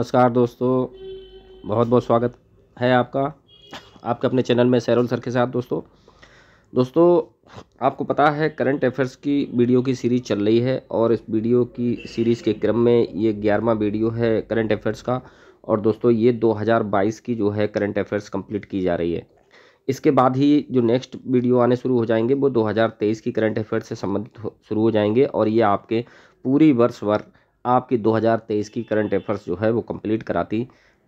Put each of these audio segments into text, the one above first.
नमस्कार दोस्तों बहुत बहुत स्वागत है आपका आपके अपने चैनल में सैरोल सर के साथ दोस्तों दोस्तों आपको पता है करंट अफेयर्स की वीडियो की सीरीज़ चल रही है और इस वीडियो की सीरीज़ के क्रम में ये ग्यारहवा वीडियो है करंट अफेयर्स का और दोस्तों ये 2022 की जो है करंट अफेयर्स कंप्लीट की जा रही है इसके बाद ही जो नेक्स्ट वीडियो आने शुरू हो जाएंगे वो दो की करंट अफेयर्स से संबंधित शुरू हो जाएंगे और ये आपके पूरी वर्ष वर्ष आपकी 2023 की करंट अफेयर्स जो है वो कंप्लीट कराती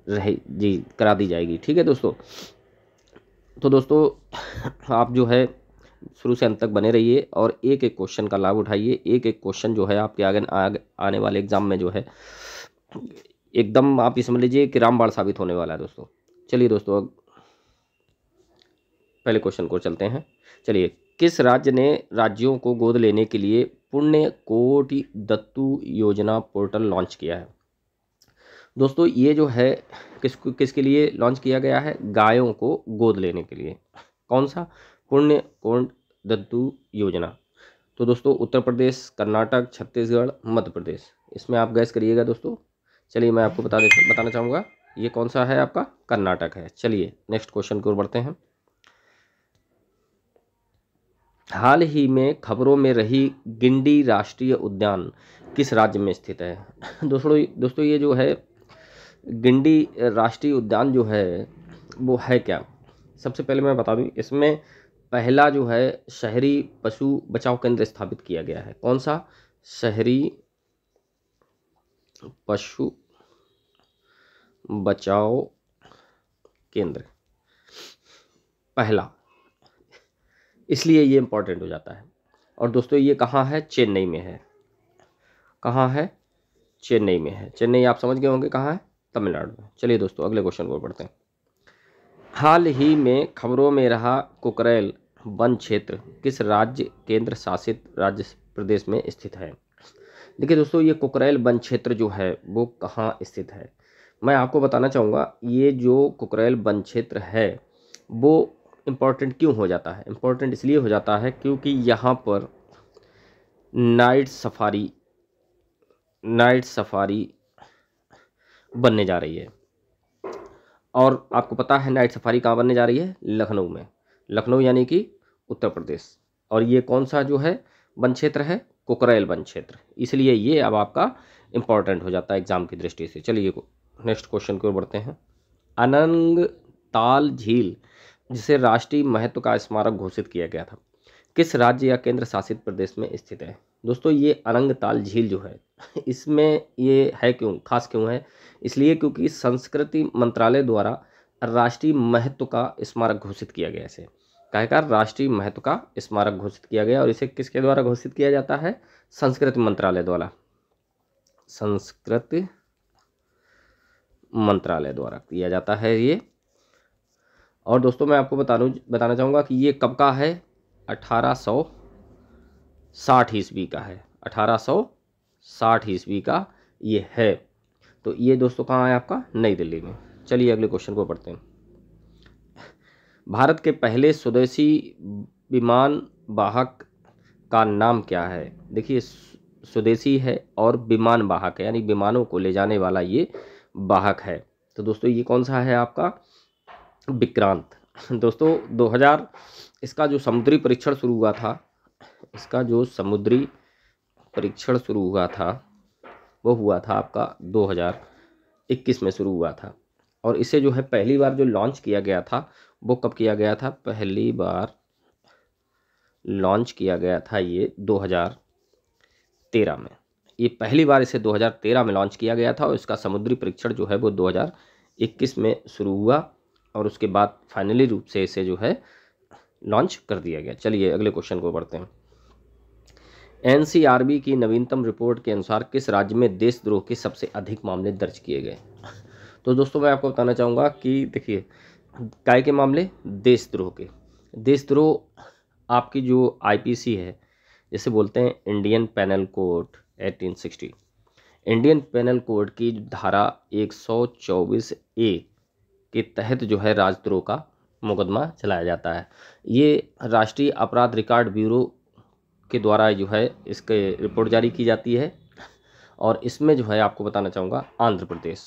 रहे जी करा दी जाएगी ठीक है दोस्तों तो दोस्तों आप जो है शुरू से अंत तक बने रहिए और एक एक क्वेश्चन का लाभ उठाइए एक एक क्वेश्चन जो है आपके आगे आने वाले एग्जाम में जो है एकदम आप ये समझ लीजिए कि रामबाड़ साबित होने वाला है दोस्तों चलिए दोस्तों पहले क्वेश्चन को चलते हैं चलिए किस राज्य ने राज्यों को गोद लेने के लिए पुण्य कोटि दत्तू योजना पोर्टल लॉन्च किया है दोस्तों ये जो है किस किसके लिए लॉन्च किया गया है गायों को गोद लेने के लिए कौन सा पुण्य कोट दत्तू योजना तो दोस्तों उत्तर प्रदेश कर्नाटक छत्तीसगढ़ मध्य प्रदेश इसमें आप गैस करिएगा दोस्तों चलिए मैं आपको बता दे बताना चाहूँगा ये कौन सा है आपका कर्नाटक है चलिए नेक्स्ट क्वेश्चन की ओर बढ़ते हैं हाल ही में खबरों में रही गिंडी राष्ट्रीय उद्यान किस राज्य में स्थित है दोस्तों दोस्तों ये जो है गिंडी राष्ट्रीय उद्यान जो है वो है क्या सबसे पहले मैं बता दूं इसमें पहला जो है शहरी पशु बचाव केंद्र स्थापित किया गया है कौन सा शहरी पशु बचाओ केंद्र पहला इसलिए ये इम्पॉर्टेंट हो जाता है और दोस्तों ये कहाँ है चेन्नई में है कहाँ है चेन्नई में है चेन्नई आप समझ गए होंगे कहाँ है तमिलनाडु में चलिए दोस्तों अगले क्वेश्चन को पढ़ते हैं हाल ही में खबरों में रहा कुकरेल वन क्षेत्र किस राज्य केंद्र शासित राज्य प्रदेश में स्थित है देखिए दोस्तों ये कुकरेल वन क्षेत्र जो है वो कहाँ स्थित है मैं आपको बताना चाहूँगा ये जो कुकरेल वन क्षेत्र है वो इम्पॉर्टेंट क्यों हो जाता है इम्पॉर्टेंट इसलिए हो जाता है क्योंकि यहाँ पर नाइट सफारी नाइट सफारी बनने जा रही है और आपको पता है नाइट सफारी कहाँ बनने जा रही है लखनऊ में लखनऊ यानी कि उत्तर प्रदेश और ये कौन सा जो है वन क्षेत्र है कोकरेल वन क्षेत्र इसलिए ये अब आपका इम्पॉर्टेंट हो जाता है एग्ज़ाम की दृष्टि से चलिए नेक्स्ट क्वेश्चन की ओर बढ़ते हैं अनंग ताल झील जिसे राष्ट्रीय महत्व का स्मारक घोषित किया गया था किस राज्य या केंद्र शासित प्रदेश में स्थित है दोस्तों ये अनंगताल झील जो है इसमें ये है क्यों खास क्यों है इसलिए क्योंकि संस्कृति मंत्रालय द्वारा राष्ट्रीय महत्व का स्मारक घोषित किया गया इसे कहकर राष्ट्रीय महत्व का स्मारक घोषित किया गया और इसे किसके द्वारा घोषित किया जाता है संस्कृति मंत्रालय द्वारा संस्कृति मंत्रालय द्वारा किया जाता है ये और दोस्तों मैं आपको बता बताना चाहूँगा कि ये कब का है अठारह सौ साठ ईस्वी का है अठारह सौ साठ ईस्वी का ये है तो ये दोस्तों कहाँ है आपका नई दिल्ली में चलिए अगले क्वेश्चन को पढ़ते हैं भारत के पहले स्वदेशी विमान वाहक का नाम क्या है देखिए स्वदेशी है और विमान वाहक है यानी विमानों को ले जाने वाला ये वाहक है तो दोस्तों ये कौन सा है आपका विक्रांत दोस्तों 2000 इसका जो समुद्री परीक्षण शुरू हुआ था इसका जो समुद्री परीक्षण शुरू हुआ था वो हुआ था आपका 2021 में शुरू हुआ था और इसे जो है पहली बार जो लॉन्च किया गया था वो कब किया गया था पहली बार लॉन्च किया गया था ये 2013 में ये पहली बार इसे 2013 में लॉन्च किया गया था और इसका समुद्री परीक्षण जो है वो 2021 में शुरू हुआ और उसके बाद फाइनली रूप से इसे जो है लॉन्च कर दिया गया चलिए अगले क्वेश्चन को पढ़ते हैं एनसीआरबी की नवीनतम रिपोर्ट के अनुसार किस राज्य में देशद्रोह के सबसे अधिक मामले दर्ज किए गए तो दोस्तों मैं आपको बताना चाहूँगा कि देखिए काय के मामले देशद्रोह के देशद्रोह आपकी जो आईपीसी है जैसे बोलते हैं Indian penal code 1860 Indian penal code की धारा 124 एक के तहत जो है राजद्रोह का मुकदमा चलाया जाता है ये राष्ट्रीय अपराध रिकॉर्ड ब्यूरो के द्वारा जो है इसके रिपोर्ट जारी की जाती है और इसमें जो है आपको बताना चाहूँगा आंध्र प्रदेश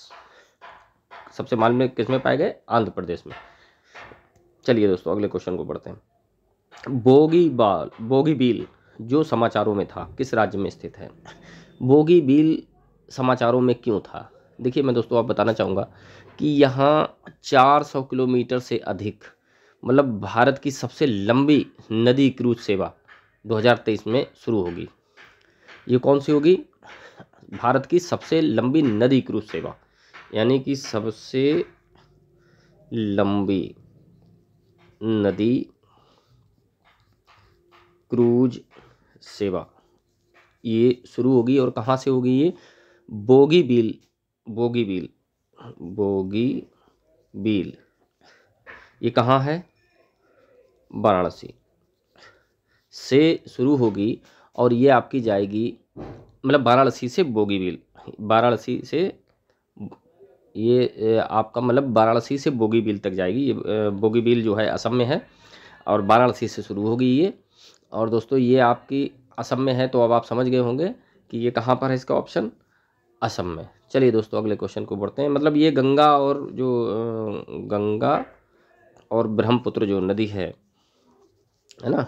सबसे में किस में पाए गए आंध्र प्रदेश में चलिए दोस्तों अगले क्वेश्चन को पढ़ते हैं बोगी बाल बोगी बिल जो समाचारों में था किस राज्य में स्थित है बोगी बिल समाचारों में क्यों था देखिए मैं दोस्तों आप बताना चाहूँगा कि यहाँ 400 किलोमीटर से अधिक मतलब भारत की सबसे लंबी नदी क्रूज सेवा 2023 में शुरू होगी ये कौन सी होगी भारत की सबसे लंबी नदी क्रूज सेवा यानी कि सबसे लंबी नदी क्रूज सेवा ये शुरू होगी और कहाँ से होगी ये Bogibeel Bogibeel Bogibeel ये कहाँ है वाराणसी से शुरू होगी और ये आपकी जाएगी मतलब वाराणसी से बोगी बिल वाराणसी से ये आपका मतलब वाराणसी से बोगी बिल तक जाएगी ये बोगी बिल जो है असम में है और वाराणसी से शुरू होगी ये और दोस्तों ये आपकी असम में है तो अब आप समझ गए होंगे कि ये कहाँ पर है इसका ऑप्शन असम में चलिए दोस्तों अगले क्वेश्चन को बढ़ते हैं मतलब ये गंगा और जो गंगा और ब्रह्मपुत्र जो नदी है है ना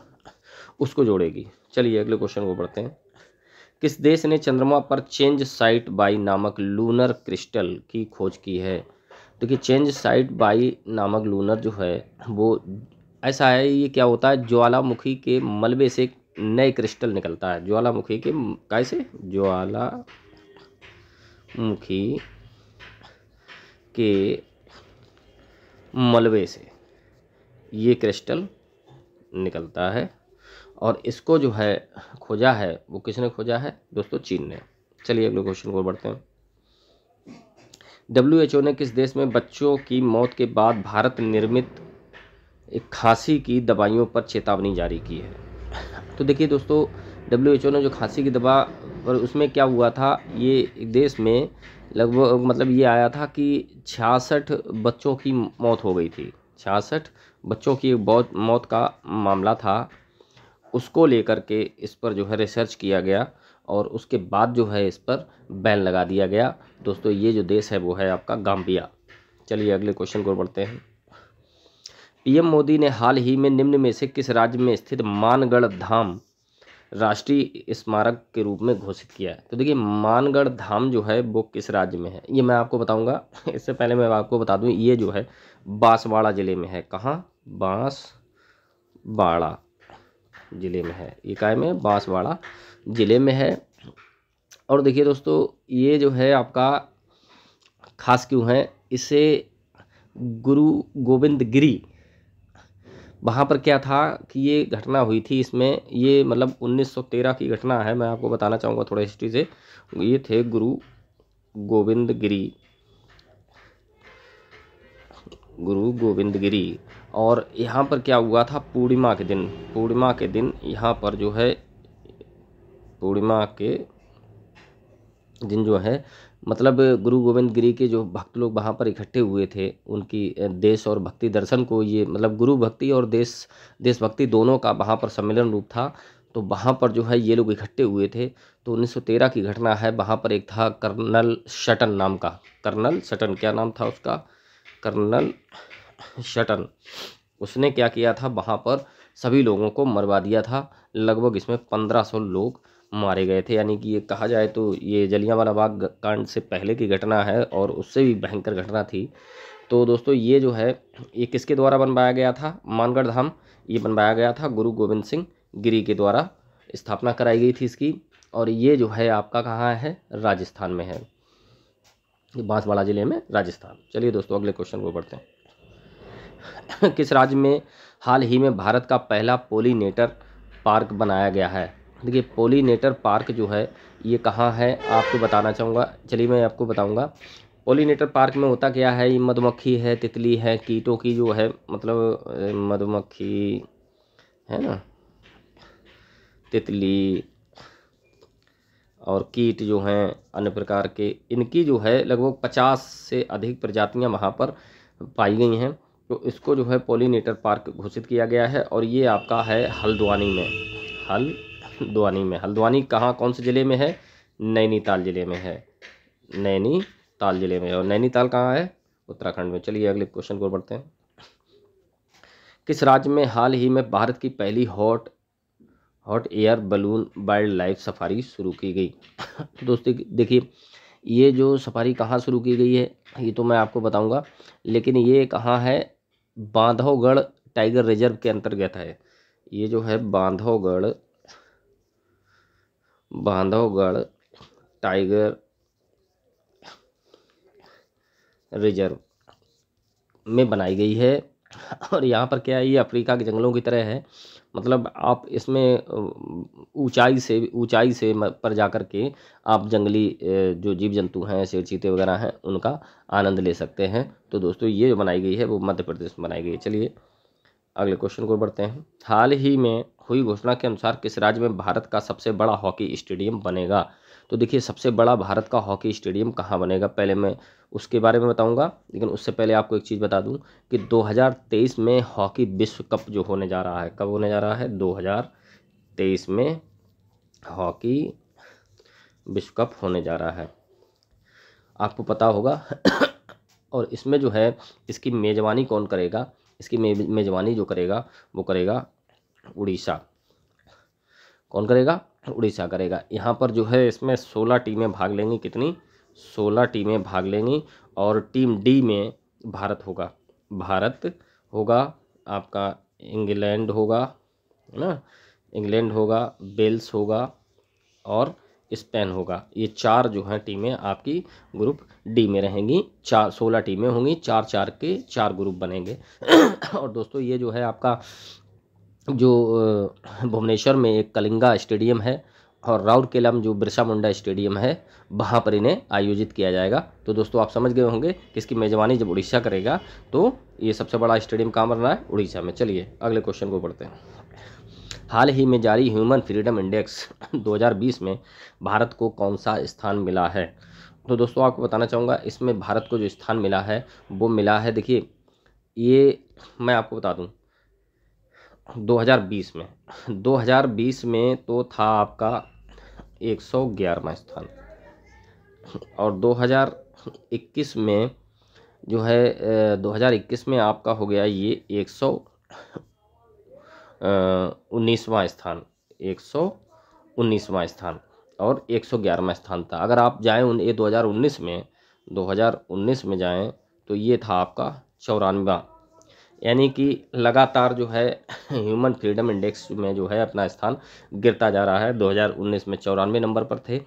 उसको जोड़ेगी चलिए अगले क्वेश्चन को बढ़ते हैं किस देश ने चंद्रमा पर चेंज साइट बाई नामक लूनर क्रिस्टल की खोज की है देखिए तो चेंज साइट बाई नामक लूनर जो है वो ऐसा है ये क्या होता है ज्वालामुखी के मलबे से नए क्रिस्टल निकलता है ज्वालामुखी के कैसे ज्वाला मुखी के मलबे से ये क्रिस्टल निकलता है और इसको जो है खोजा है वो किसने खोजा है दोस्तों चीन ने चलिए अगले क्वेश्चन को बढ़ते हैं डब्ल्यू एच ओ ने किस देश में बच्चों की मौत के बाद भारत निर्मित एक खांसी की दवाइयों पर चेतावनी जारी की है तो देखिए दोस्तों डब्ल्यू ने जो खांसी की दवा पर उसमें क्या हुआ था ये देश में लगभग मतलब ये आया था कि छियासठ बच्चों की मौत हो गई थी छियासठ बच्चों की बहुत मौत का मामला था उसको लेकर के इस पर जो है रिसर्च किया गया और उसके बाद जो है इस पर बैन लगा दिया गया दोस्तों ये जो देश है वो है आपका गांबिया चलिए अगले क्वेश्चन को बढ़ते हैं पीएम मोदी ने हाल ही में निम्न में से किस राज्य में स्थित मानगढ़ धाम राष्ट्रीय स्मारक के रूप में घोषित किया है तो देखिए मानगढ़ धाम जो है वो किस राज्य में है ये मैं आपको बताऊंगा इससे पहले मैं आपको बता दूं ये जो है बांसवाड़ा ज़िले में है कहाँ बांसवाड़ा ज़िले में है ये काय में बांसवाड़ा ज़िले में है और देखिए दोस्तों ये जो है आपका खास क्यों है इसे गुरु गोविंद गिरी वहाँ पर क्या था कि ये घटना हुई थी इसमें ये मतलब 1913 की घटना है मैं आपको बताना चाहूँगा थोड़ा हिस्ट्री से ये थे गुरु गोविंद गिरी गुरु गोविंद गिरी और यहाँ पर क्या हुआ था पूर्णिमा के दिन पूर्णिमा के दिन यहाँ पर जो है पूर्णिमा के दिन जो है मतलब गुरु गोविंद गिरी के जो भक्त लोग वहाँ पर इकट्ठे हुए थे उनकी देश और भक्ति दर्शन को ये मतलब गुरु भक्ति और देश देशभक्ति दोनों का वहाँ पर सम्मेलन रूप था तो वहाँ पर जो है ये लोग इकट्ठे हुए थे तो 1913 की घटना है वहाँ पर एक था कर्नल शटन नाम का कर्नल शटन क्या नाम था उसका कर्नल शटन उसने क्या किया था वहाँ पर सभी लोगों को मरवा दिया था लगभग इसमें पंद्रह लोग मारे गए थे यानी कि ये कहा जाए तो ये वाला बाग कांड से पहले की घटना है और उससे भी भयंकर घटना थी तो दोस्तों ये जो है ये किसके द्वारा बनवाया गया था मानगढ़ धाम ये बनवाया गया था गुरु गोविंद सिंह गिरी के द्वारा स्थापना कराई गई थी इसकी और ये जो है आपका कहाँ है राजस्थान में है बांसवाड़ा ज़िले में राजस्थान चलिए दोस्तों अगले क्वेश्चन को पढ़ते हैं किस राज्य में हाल ही में भारत का पहला पोलिनेटर पार्क बनाया गया है देखिए पोलिनेटर पार्क जो है ये कहाँ है आपको बताना चाहूँगा चलिए मैं आपको बताऊँगा पोलिनेटर पार्क में होता क्या है ये मधुमक्खी है तितली है कीटों की जो है मतलब मधुमक्खी है ना तितली और कीट जो हैं अन्य प्रकार के इनकी जो है लगभग पचास से अधिक प्रजातियां वहाँ पर पाई गई हैं तो इसको जो है पोलिनेटर पार्क घोषित किया गया है और ये आपका है हल्द्वानी में हल हल्द्वानी में हल्द्वानी कहाँ कौन से ज़िले में है नैनीताल ज़िले में है नैनीताल ज़िले में है और नैनीताल कहाँ है उत्तराखंड में चलिए अगले क्वेश्चन को बढ़ते हैं किस राज्य में हाल ही में भारत की पहली hot hot air balloon wildlife safari शुरू की गई तो दोस्तों देखिए ये जो सफारी कहाँ शुरू की गई है ये तो मैं आपको बताऊंगा लेकिन ये कहाँ है बांधवगढ़ टाइगर रिजर्व के अंतर्गत है ये जो है बांधवगढ़ बांधवगढ़ टाइगर रिजर्व में बनाई गई है और यहाँ पर क्या है ये अफ्रीका के जंगलों की तरह है मतलब आप इसमें ऊंचाई से ऊंचाई से पर जा कर के आप जंगली जो जीव जंतु हैं शेर चीते वगैरह हैं उनका आनंद ले सकते हैं तो दोस्तों ये जो बनाई गई है वो मध्य प्रदेश में बनाई गई है चलिए अगले क्वेश्चन को बढ़ते हैं हाल ही में हुई घोषणा के अनुसार किस राज्य में भारत का सबसे बड़ा हॉकी स्टेडियम बनेगा तो देखिए सबसे बड़ा भारत का हॉकी स्टेडियम कहाँ बनेगा पहले मैं उसके बारे में बताऊंगा लेकिन उससे पहले आपको एक चीज़ बता दूं कि 2023 में हॉकी विश्व कप जो होने जा रहा है कब होने जा रहा है 2023 में हॉकी विश्व कप होने जा रहा है आपको पता होगा और इसमें जो है इसकी मेज़बानी कौन करेगा इसकी मेजबानी जो करेगा वो करेगा उड़ीसा कौन करेगा उड़ीसा करेगा यहाँ पर जो है इसमें सोलह टीमें भाग लेंगी कितनी सोलह टीमें भाग लेंगी और टीम डी में भारत होगा भारत होगा आपका इंग्लैंड होगा है ना इंग्लैंड होगा बेल्स होगा और स्पेन होगा ये चार जो हैं टीमें आपकी ग्रुप डी में रहेंगी चार सोलह टीमें होंगी चार चार के चार ग्रुप बनेंगे और दोस्तों ये जो है आपका जो भुवनेश्वर में एक कलिंगा स्टेडियम है और राउरकेला में जो बिरसा मुंडा स्टेडियम है वहाँ पर इन्हें आयोजित किया जाएगा तो दोस्तों आप समझ गए होंगे कि इसकी मेजबानी जब उड़ीसा करेगा तो ये सबसे बड़ा स्टेडियम कहाँ बन रहा है उड़ीसा में चलिए अगले क्वेश्चन को पढ़ते हैं हाल ही में जारी ह्यूमन फ्रीडम इंडेक्स 2020 में भारत को कौन सा स्थान मिला है तो दोस्तों आपको बताना चाहूँगा इसमें भारत को जो स्थान मिला है वो मिला है देखिए ये मैं आपको बता दूँ 2020 में 2020 में तो था आपका 111वां स्थान और 2021 में जो है 2021 में आपका हो गया ये एक उन्नीसवां स्थान एक सौ उन्नीसवां स्थान और एक सौ ग्यारहवा स्थान था अगर आप जाएँ उन ये दो हज़ार उन्नीस में दो हज़ार उन्नीस में जाएँ तो ये था आपका चौरानवा यानी कि लगातार जो है ह्यूमन फ्रीडम इंडेक्स में जो है अपना स्थान गिरता जा रहा है 2019 में चौरानवे नंबर पर थे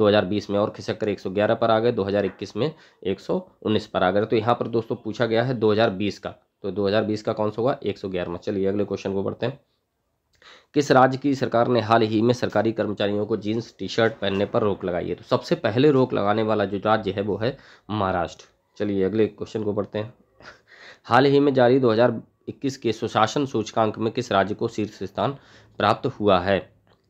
2020 में और खिसक कर एक पर आ गए 2021 में 119 पर आ गए तो यहाँ पर दोस्तों पूछा गया है 2020 का तो 2020 का कौन सा होगा एक सौ चलिए अगले क्वेश्चन को पढ़ते हैं किस राज्य की सरकार ने हाल ही में सरकारी कर्मचारियों को जीन्स टी शर्ट पहनने पर रोक लगाई है तो सबसे पहले रोक लगाने वाला जो राज्य है वो है महाराष्ट्र चलिए अगले क्वेश्चन को पढ़ते हैं हाल ही में जारी 2021 के सुशासन सूचकांक में किस राज्य को शीर्ष स्थान प्राप्त हुआ है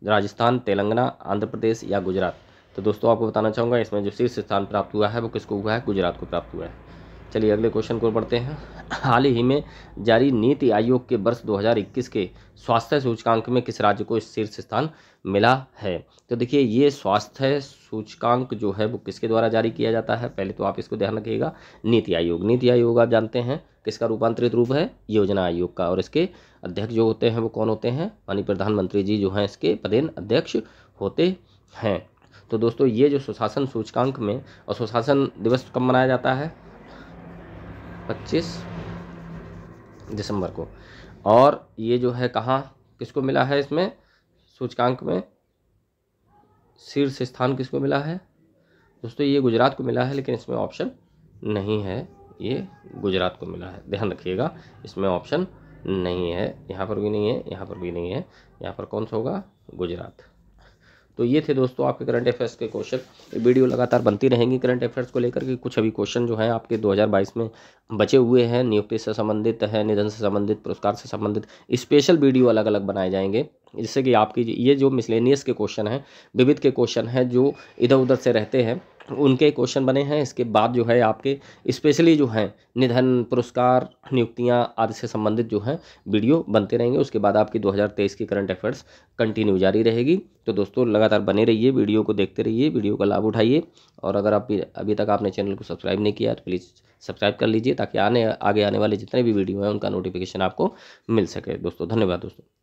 राजस्थान तेलंगाना आंध्र प्रदेश या गुजरात तो दोस्तों आपको बताना चाहूँगा इसमें जो शीर्ष स्थान प्राप्त हुआ है वो किसको हुआ है गुजरात को प्राप्त हुआ है चलिए अगले क्वेश्चन को पढ़ते हैं हाल ही में जारी नीति आयोग के वर्ष 2021 के स्वास्थ्य सूचकांक में किस राज्य को शीर्ष स्थान मिला है तो देखिए ये स्वास्थ्य सूचकांक जो है वो किसके द्वारा जारी किया जाता है पहले तो आप इसको ध्यान रखिएगा नीति आयोग नीति आयोग आप जानते हैं किसका रूपांतरित रूप है योजना आयोग का और इसके अध्यक्ष जो होते हैं वो कौन होते हैं माननीय प्रधानमंत्री जी जो हैं इसके पदेन अध्यक्ष होते हैं तो दोस्तों ये जो सुशासन सूचकांक में और सुशासन दिवस कब मनाया जाता है पच्चीस दिसंबर को और ये जो है कहाँ किसको मिला है इसमें सूचकांक में शीर्ष स्थान किसको मिला है दोस्तों ये गुजरात को मिला है लेकिन इसमें ऑप्शन नहीं है ये गुजरात को मिला है ध्यान रखिएगा इसमें ऑप्शन नहीं है यहाँ पर भी नहीं है यहाँ पर भी नहीं है यहाँ पर कौन सा होगा गुजरात तो ये थे दोस्तों आपके करंट अफेयर्स के क्वेश्चन वीडियो लगातार बनती रहेंगी करंट अफेयर्स को लेकर के कुछ अभी क्वेश्चन जो हैं आपके 2022 में बचे हुए हैं नियुक्ति से संबंधित है निधन से संबंधित पुरस्कार से संबंधित स्पेशल वीडियो अलग अलग बनाए जाएंगे जिससे कि आपकी ये जो मिसलेनियस के क्वेश्चन हैं विविध के क्वेश्चन हैं जो इधर उधर से रहते हैं उनके क्वेश्चन बने हैं इसके बाद जो है आपके स्पेशली जो हैं निधन पुरस्कार नियुक्तियां आदि से संबंधित जो हैं वीडियो बनते रहेंगे उसके बाद आपकी 2023 की करंट अफेयर्स कंटिन्यू जारी रहेगी तो दोस्तों लगातार बने रहिए वीडियो को देखते रहिए वीडियो का लाभ उठाइए और अगर आप अभी तक आपने चैनल को सब्सक्राइब नहीं किया तो प्लीज़ सब्सक्राइब कर लीजिए ताकि आने आगे आने वाले जितने भी वीडियो हैं उनका नोटिफिकेशन आपको मिल सके दोस्तों धन्यवाद दोस्तों